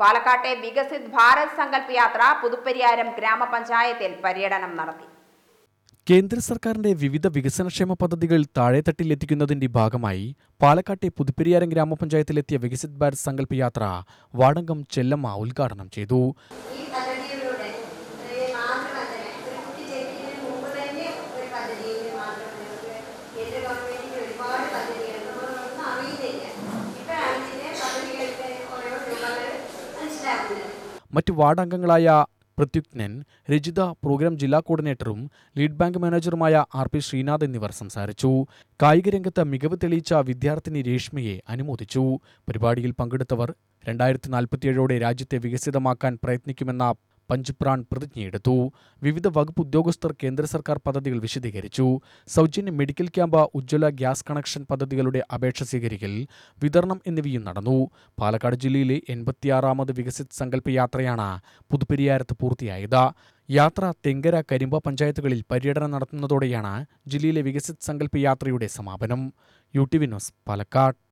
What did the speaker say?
പാലക്കാട്ടെ വികസിത് ഭാരത് സങ്കല്പ് യാത്ര പുതുപ്പരിയാരം ഗ്രാമപഞ്ചായത്തിൽ പര്യടനം നടത്തി കേന്ദ്ര സർക്കാരിന്റെ വിവിധ വികസനക്ഷേമ പദ്ധതികൾ താഴെത്തട്ടിൽ എത്തിക്കുന്നതിന്റെ ഭാഗമായി പാലക്കാട്ടെ പുതുപ്പരിയാരം ഗ്രാമപഞ്ചായത്തിലെത്തിയ വികസിത് ഭാരത് സങ്കല്പ് യാത്ര വാടങ്കം ചെല്ലമ്മ ഉദ്ഘാടനം ചെയ്തു മറ്റ് വാർഡ് അംഗങ്ങളായ പ്രത്യുജ്ഞൻ രജിത പ്രോഗ്രാം ജില്ലാ കോർഡിനേറ്ററും ലീഡ് ബാങ്ക് മാനേജറുമായ ആർ പി ശ്രീനാഥ് എന്നിവർ സംസാരിച്ചു കായിക രംഗത്ത് മികവ് തെളിയിച്ച വിദ്യാർത്ഥിനി രേഷ്മയെ അനുമോദിച്ചു പരിപാടിയിൽ പങ്കെടുത്തവർ രണ്ടായിരത്തി നാൽപ്പത്തിയേഴോടെ രാജ്യത്തെ വികസിതമാക്കാൻ പ്രയത്നിക്കുമെന്ന പഞ്ച്പ്രാൺ പ്രതിജ്ഞയെടുത്തു വിവിധ വകുപ്പ് ഉദ്യോഗസ്ഥർ കേന്ദ്ര സർക്കാർ പദ്ധതികൾ വിശദീകരിച്ചു സൗജന്യ medical camp Ujjwala gas connection പദ്ധതികളുടെ അപേക്ഷ സ്വീകരിക്കൽ വിതരണം എന്നിവയും നടന്നു പാലക്കാട് ജില്ലയിലെ എൺപത്തിയാറാമത് വികസിത് സങ്കല്പ യാത്രയാണ് പുതുപ്പെരിയാരത്ത് പൂർത്തിയായത് യാത്ര തെങ്കര കരിമ്പ പഞ്ചായത്തുകളിൽ പര്യടനം നടത്തുന്നതോടെയാണ് ജില്ലയിലെ വികസിത് സങ്കല്പ യാത്രയുടെ സമാപനം യു ടി വിനോസ് പാലക്കാട്